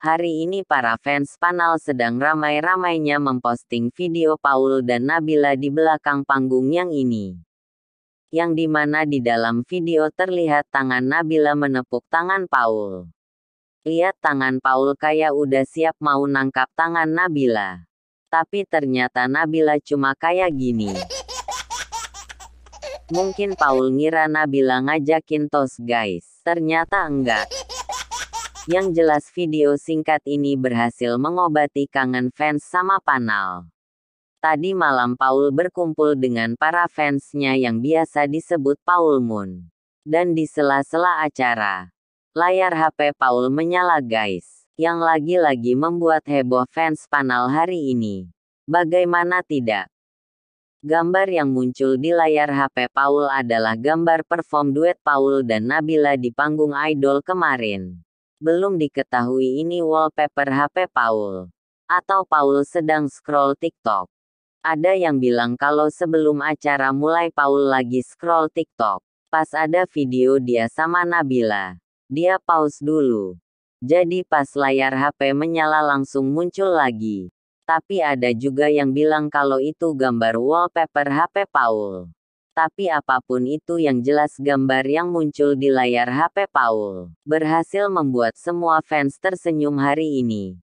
Hari ini para fans panel sedang ramai-ramainya memposting video Paul dan Nabila di belakang panggung yang ini. Yang dimana di dalam video terlihat tangan Nabila menepuk tangan Paul. Lihat tangan Paul kayak udah siap mau nangkap tangan Nabila. Tapi ternyata Nabila cuma kayak gini. Mungkin Paul ngira Nabila ngajakin tos guys. Ternyata enggak. Yang jelas video singkat ini berhasil mengobati kangen fans sama panel. Tadi malam Paul berkumpul dengan para fansnya yang biasa disebut Paul Moon. Dan di sela-sela acara, layar HP Paul menyala guys, yang lagi-lagi membuat heboh fans panel hari ini. Bagaimana tidak? Gambar yang muncul di layar HP Paul adalah gambar perform duet Paul dan Nabila di panggung Idol kemarin. Belum diketahui ini wallpaper HP Paul. Atau Paul sedang scroll TikTok. Ada yang bilang kalau sebelum acara mulai Paul lagi scroll TikTok. Pas ada video dia sama Nabila. Dia pause dulu. Jadi pas layar HP menyala langsung muncul lagi. Tapi ada juga yang bilang kalau itu gambar wallpaper HP Paul. Tapi apapun itu yang jelas gambar yang muncul di layar HP Paul, berhasil membuat semua fans tersenyum hari ini.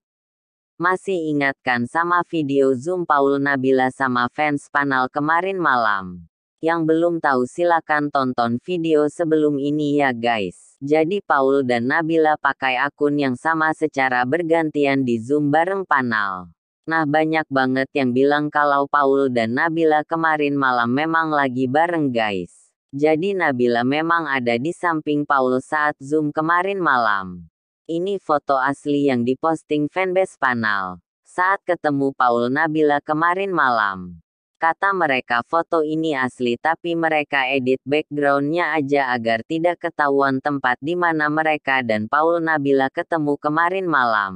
Masih ingatkan sama video Zoom Paul Nabila sama fans panel kemarin malam? Yang belum tahu silakan tonton video sebelum ini ya guys. Jadi Paul dan Nabila pakai akun yang sama secara bergantian di Zoom bareng panel. Nah banyak banget yang bilang kalau Paul dan Nabila kemarin malam memang lagi bareng guys. Jadi Nabila memang ada di samping Paul saat Zoom kemarin malam. Ini foto asli yang diposting fanbase panel Saat ketemu Paul Nabila kemarin malam. Kata mereka foto ini asli tapi mereka edit backgroundnya aja agar tidak ketahuan tempat di mana mereka dan Paul Nabila ketemu kemarin malam.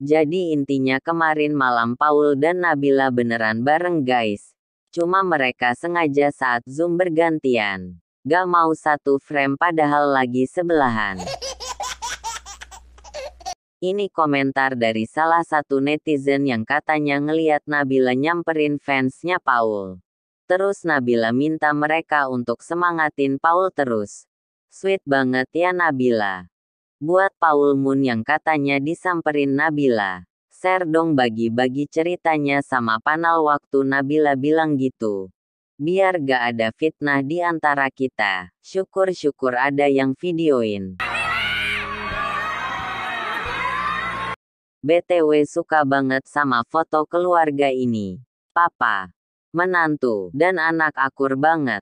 Jadi intinya kemarin malam Paul dan Nabila beneran bareng guys. Cuma mereka sengaja saat Zoom bergantian. Gak mau satu frame padahal lagi sebelahan. Ini komentar dari salah satu netizen yang katanya ngeliat Nabila nyamperin fansnya Paul. Terus Nabila minta mereka untuk semangatin Paul terus. Sweet banget ya Nabila. Buat Paul Moon yang katanya disamperin Nabila. Share dong bagi-bagi ceritanya sama panel waktu Nabila bilang gitu. Biar gak ada fitnah di antara kita. Syukur-syukur ada yang videoin. BTW suka banget sama foto keluarga ini. Papa, menantu, dan anak akur banget.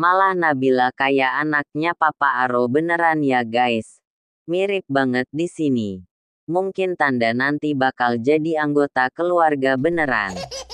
Malah Nabila kayak anaknya Papa Aro beneran ya guys. Mirip banget di sini. Mungkin Tanda nanti bakal jadi anggota keluarga beneran.